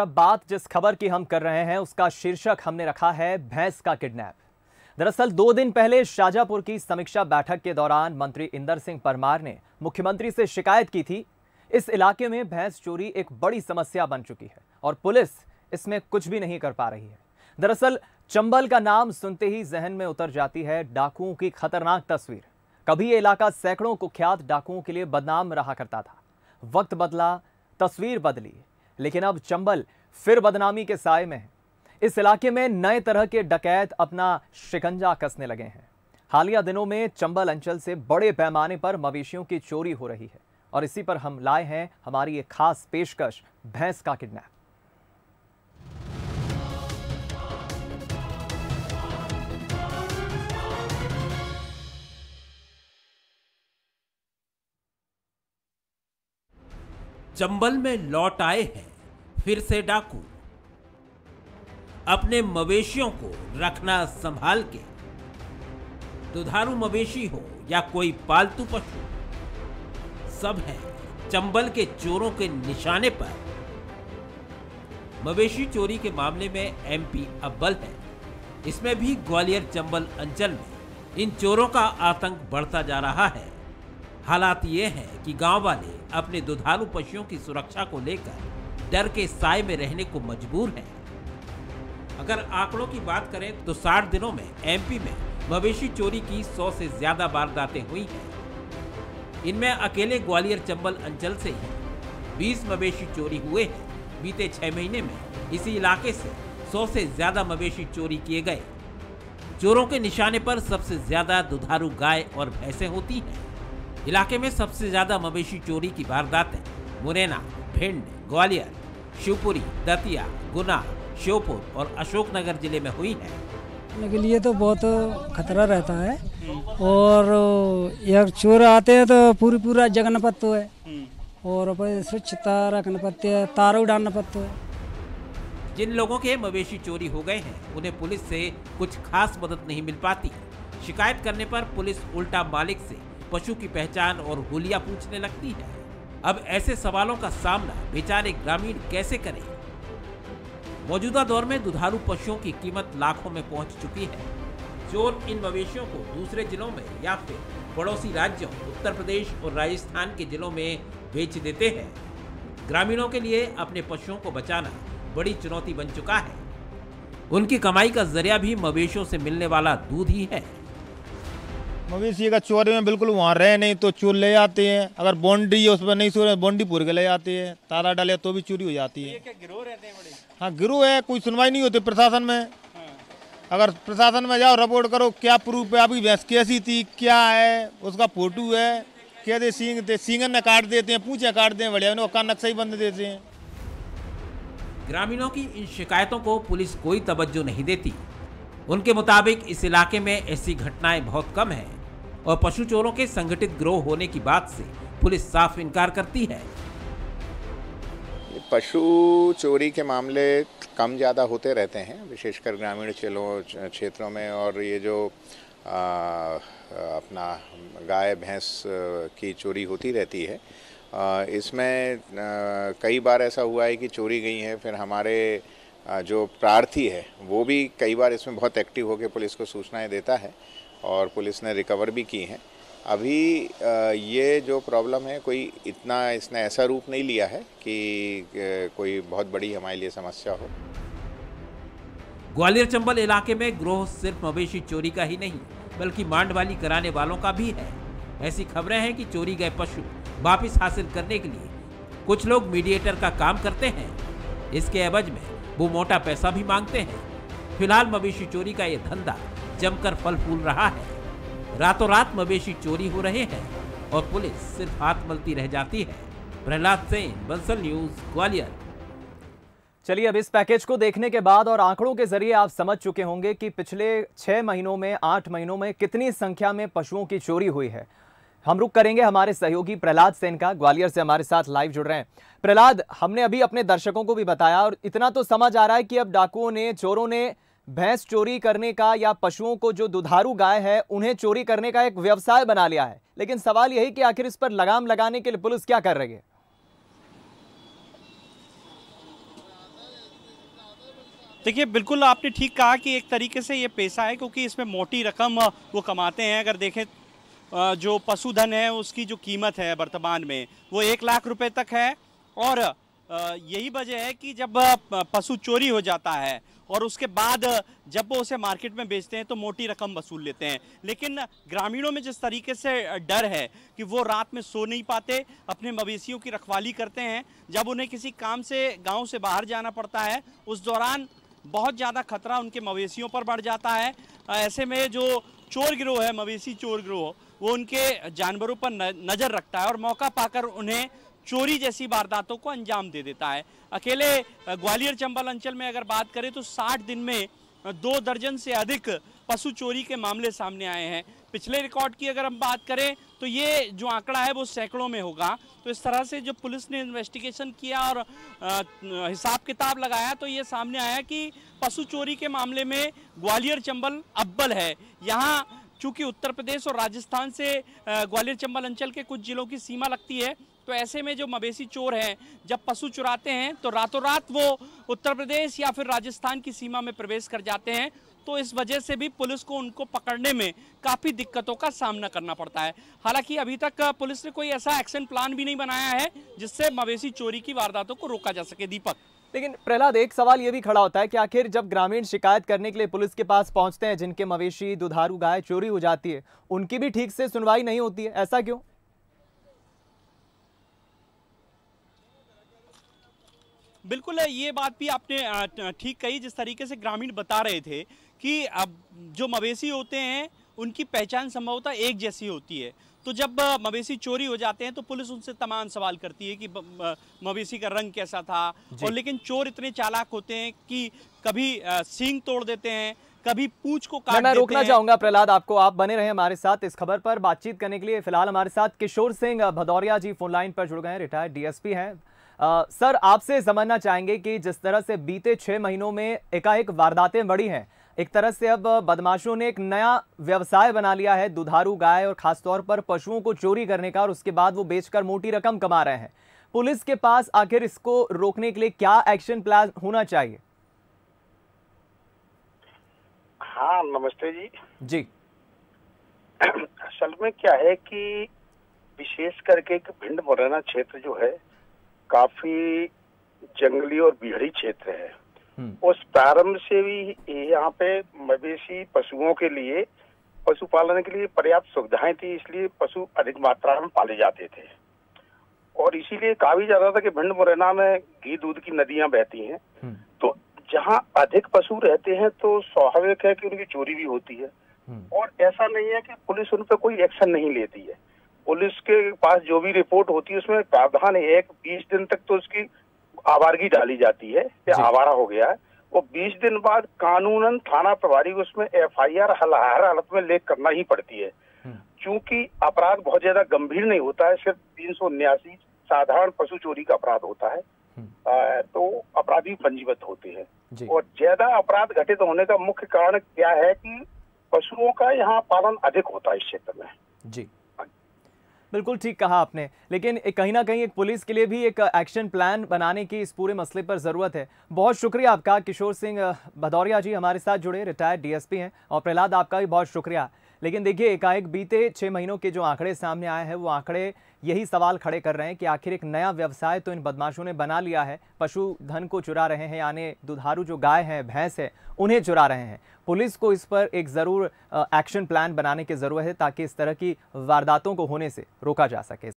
अब बात जिस खबर की हम कर रहे हैं उसका शीर्षक हमने रखा है भैंस का किडनैप दरअसल दो दिन पहले शाजापुर की समीक्षा बैठक के दौरान मंत्री इंदर सिंह परमार ने मुख्यमंत्री से शिकायत की थी इस इलाके में भैंस चोरी एक बड़ी समस्या बन चुकी है और पुलिस इसमें कुछ भी नहीं कर पा रही है दरअसल चंबल का नाम सुनते ही जहन में उतर जाती है डाकुओं की खतरनाक तस्वीर कभी ये इलाका सैकड़ों कुख्यात डाकुओं के लिए बदनाम रहा करता था वक्त बदला तस्वीर बदली लेकिन अब चंबल फिर बदनामी के साय में है इस इलाके में नए तरह के डकैत अपना शिकंजा कसने लगे हैं हालिया दिनों में चंबल अंचल से बड़े पैमाने पर मवेशियों की चोरी हो रही है और इसी पर हम लाए हैं हमारी एक खास पेशकश भैंस का किडनैप चंबल में लौट आए हैं फिर से डाकू अपने मवेशियों को रखना संभाल के दुधारू मवेशी हो या कोई पालतू पशु सब है चंबल के चोरों के निशाने पर मवेशी चोरी के मामले में एमपी अब्बल है इसमें भी ग्वालियर चंबल अंचल में इन चोरों का आतंक बढ़ता जा रहा है हालात ये हैं कि गांव वाले अपने दुधारू पशुओं की सुरक्षा को लेकर डर के साय में रहने को मजबूर हैं अगर आंकड़ों की बात करें तो 60 दिनों में एमपी में मवेशी चोरी की 100 से ज्यादा वारदातें हुई हैं इनमें अकेले ग्वालियर चंबल अंचल से ही बीस मवेशी चोरी हुए हैं बीते छह महीने में इसी इलाके से 100 से ज्यादा मवेशी चोरी किए गए चोरों के निशाने पर सबसे ज्यादा दुधारू गाय और भैंसें होती हैं इलाके में सबसे ज्यादा मवेशी चोरी की वारदातें मुरैना भिंड ग्वालियर शिवपुरी दतिया गुना श्योपुर और अशोकनगर जिले में हुई है के लिए तो बहुत खतरा रहता है और यार चोर आते हैं तो पूरी पूरा जगन पत्तो है और स्वच्छता रखना पत्ते है तारों डालना पत्तो है जिन लोगों के मवेशी चोरी हो गए हैं उन्हें पुलिस से कुछ खास मदद नहीं मिल पाती शिकायत करने पर पुलिस उल्टा मालिक से पशु की पहचान और होलिया पूछने लगती है अब ऐसे सवालों का सामना बेचारे ग्रामीण कैसे करें मौजूदा दौर में दुधारू पशुओं की कीमत लाखों में पहुंच चुकी है चोर इन मवेशियों को दूसरे जिलों में या फिर पड़ोसी राज्यों उत्तर प्रदेश और राजस्थान के जिलों में बेच देते हैं ग्रामीणों के लिए अपने पशुओं को बचाना बड़ी चुनौती बन चुका है उनकी कमाई का जरिया भी मवेशियों से मिलने वाला दूध ही है मवेशी अगर चोरे में बिल्कुल वहाँ रहे नहीं तो चोर ले जाते हैं अगर बाउंड्री है उस पर नहीं सो रहे बाउंड्री पूर के ले जाते हैं ताला डाले तो भी चोरी हो जाती है गिरोह रहते हैं हाँ गिरोह है कोई सुनवाई नहीं होती प्रशासन में अगर प्रशासन में जाओ रिपोर्ट करो क्या प्रूफ है अभी भैंस कैसी थी क्या है उसका फोटो है दे सींग थे सींगन ने काट देते हैं पूछे काट दें बढ़िया उन्हें कान नक्शा ही बंद देते हैं ग्रामीणों की इन शिकायतों को पुलिस कोई तवज्जो नहीं देती उनके मुताबिक इस इलाके में ऐसी घटनाएं बहुत कम हैं और पशु चोरों के संगठित ग्रोह होने की बात से पुलिस साफ इनकार करती है पशु चोरी के मामले कम ज़्यादा होते रहते हैं विशेषकर ग्रामीण क्षेत्रों में और ये जो आ, अपना गाय भैंस की चोरी होती रहती है इसमें कई बार ऐसा हुआ है कि चोरी गई है फिर हमारे जो प्रार्थी है वो भी कई बार इसमें बहुत एक्टिव होकर पुलिस को सूचनाएं देता है और पुलिस ने रिकवर भी की हैं अभी ये जो प्रॉब्लम है कोई इतना इसने ऐसा रूप नहीं लिया है कि कोई बहुत बड़ी हमारे लिए समस्या हो ग्वालियर चंबल इलाके में ग्रोह सिर्फ मवेशी चोरी का ही नहीं बल्कि मांडवाली कराने वालों का भी है ऐसी खबरें हैं कि चोरी गए पशु वापस हासिल करने के लिए कुछ लोग मीडिएटर का काम करते हैं इसके एवज में वो मोटा पैसा भी मांगते हैं फिलहाल मवेशी चोरी का ये धंधा जमकर फल फूल रहा है रातों रात मवेशी चोरी हो रहे हैं और पुलिस सिर्फ हाथ मलती रह जाती है प्रहलाद सेन बंसल न्यूज ग्वालियर चलिए अब इस पैकेज को देखने के बाद और आंकड़ों के जरिए आप समझ चुके होंगे कि पिछले छह महीनों में आठ महीनों में कितनी संख्या में पशुओं की चोरी हुई है हम रुक करेंगे हमारे सहयोगी प्रहलाद सेन का ग्वालियर से हमारे साथ लाइव जुड़ रहे हैं प्रहलाद हमने अभी अपने दर्शकों को भी बताया और इतना तो समझ आ रहा है कि अब डाकुओं ने चोरों ने भैंस चोरी करने का या पशुओं को जो दुधारू गाय है उन्हें चोरी करने का एक व्यवसाय बना लिया है लेकिन सवाल यही कि आखिर इस पर लगाम लगाने के लिए पुलिस क्या कर रही है देखिए बिल्कुल आपने ठीक कहा कि एक तरीके से ये पैसा है क्योंकि इसमें मोटी रकम वो कमाते हैं अगर देखें जो पशुधन है उसकी जो कीमत है वर्तमान में वो एक लाख रुपए तक है और यही वजह है कि जब पशु चोरी हो जाता है और उसके बाद जब वो उसे मार्केट में बेचते हैं तो मोटी रकम वसूल लेते हैं लेकिन ग्रामीणों में जिस तरीके से डर है कि वो रात में सो नहीं पाते अपने मवेशियों की रखवाली करते हैं जब उन्हें किसी काम से गांव से बाहर जाना पड़ता है उस दौरान बहुत ज़्यादा खतरा उनके मवेशियों पर बढ़ जाता है ऐसे में जो चोर गिरोह है मवेशी चोर गिरोह वो उनके जानवरों पर नज़र रखता है और मौका पाकर उन्हें चोरी जैसी वारदातों को अंजाम दे देता है अकेले ग्वालियर चंबल अंचल में अगर बात करें तो 60 दिन में दो दर्जन से अधिक पशु चोरी के मामले सामने आए हैं पिछले रिकॉर्ड की अगर हम बात करें तो ये जो आंकड़ा है वो सैकड़ों में होगा तो इस तरह से जो पुलिस ने इन्वेस्टिगेशन किया और हिसाब किताब लगाया तो ये सामने आया कि पशु चोरी के मामले में ग्वालियर चंबल अब्बल है यहाँ चूंकि उत्तर प्रदेश और राजस्थान से ग्वालियर चंबल अंचल के कुछ जिलों की सीमा लगती है तो ऐसे में जो मवेशी चोर हैं जब पशु चुराते हैं तो रातों रात वो उत्तर प्रदेश या फिर राजस्थान की सीमा में प्रवेश कर जाते हैं तो इस वजह से भी पुलिस को उनको पकड़ने में काफ़ी दिक्कतों का सामना करना पड़ता है हालांकि अभी तक पुलिस ने कोई ऐसा एक्शन प्लान भी नहीं बनाया है जिससे मवेशी चोरी की वारदातों को रोका जा सके दीपक लेकिन प्रहलाद एक सवाल ये भी खड़ा होता है कि आखिर जब ग्रामीण शिकायत करने के लिए पुलिस के पास पहुंचते हैं जिनके मवेशी दुधारू गाय चोरी हो जाती है उनकी भी ठीक से सुनवाई नहीं होती है ऐसा क्यों बिल्कुल ये बात भी आपने ठीक कही जिस तरीके से ग्रामीण बता रहे थे कि अब जो मवेशी होते हैं उनकी पहचान संभवतः एक जैसी होती है तो जब मवेशी चोरी हो जाते हैं तो पुलिस उनसे तमाम सवाल करती है कि मवेशी का रंग कैसा था और लेकिन चोर इतने चालाक होते हैं कि कभी सींग तोड़ देते हैं कभी पूछ को काट मैं रोकना चाहूंगा प्रहलाद आपको आप बने रहे हमारे साथ इस खबर पर बातचीत करने के लिए फिलहाल हमारे साथ किशोर सिंह भदौरिया जी फोन लाइन पर जुड़ गए हैं रिटायर्ड डीएसपी हैं सर आपसे समझना चाहेंगे कि जिस तरह से बीते छह महीनों में एकाएक वारदातें बढ़ी हैं एक तरह से अब बदमाशों ने एक नया व्यवसाय बना लिया है दुधारू गाय और खासतौर पर पशुओं को चोरी करने का और उसके बाद वो बेचकर मोटी रकम कमा रहे हैं पुलिस के पास आखिर इसको रोकने के लिए क्या एक्शन प्लान होना चाहिए हाँ नमस्ते जी जी असल में क्या है कि विशेष करके एक भिंड मुरैना क्षेत्र जो है काफी जंगली और बिहड़ी क्षेत्र है हम्म। उस प्रारंभ से भी यहाँ पे मवेशी पशुओं के लिए पशुपालन के लिए पर्याप्त सुविधाएं थी इसलिए पशु अधिक मात्रा में पाले जाते थे और इसीलिए कहा भी जाता था कि भिंड मुरैना में घी दूध की नदियां बहती हैं हम्म। तो जहाँ अधिक पशु रहते हैं तो स्वाभाविक है कि उनकी चोरी भी होती है हम्म। और ऐसा नहीं है कि पुलिस उन पर कोई एक्शन नहीं लेती है पुलिस के पास जो भी रिपोर्ट होती है उसमें प्रावधान है एक बीस दिन तक तो उसकी आवारगी डाली जाती है या आवारा हो गया है वो 20 दिन बाद कानूनन थाना प्रभारी उसमें एफआईआर हल हर हालत में लेख करना ही पड़ती है क्योंकि हम्म। अपराध बहुत ज्यादा गंभीर नहीं होता है सिर्फ तीन सौ उन्यासी साधारण पशु चोरी का अपराध होता है हम्म। आ, तो अपराधी पंजीबद्ध होते हैं और ज्यादा अपराध घटित होने का मुख्य कारण क्या है कि पशुओं का यहाँ पालन अधिक होता है इस क्षेत्र में जी बिल्कुल ठीक कहा आपने लेकिन कहीं ना कहीं एक पुलिस के लिए भी एक एक्शन प्लान बनाने की इस पूरे मसले पर ज़रूरत है बहुत शुक्रिया आपका किशोर सिंह भदौरिया जी हमारे साथ जुड़े रिटायर्ड डीएसपी हैं और प्रहलाद आपका भी बहुत शुक्रिया लेकिन देखिए एकाएक बीते छः महीनों के जो आंकड़े सामने आए हैं वो आंकड़े यही सवाल खड़े कर रहे हैं कि आखिर एक नया व्यवसाय तो इन बदमाशों ने बना लिया है पशु धन को चुरा रहे हैं यानी दुधारू जो गाय हैं भैंस है उन्हें चुरा रहे हैं पुलिस को इस पर एक ज़रूर एक्शन प्लान बनाने की ज़रूरत है ताकि इस तरह की वारदातों को होने से रोका जा सके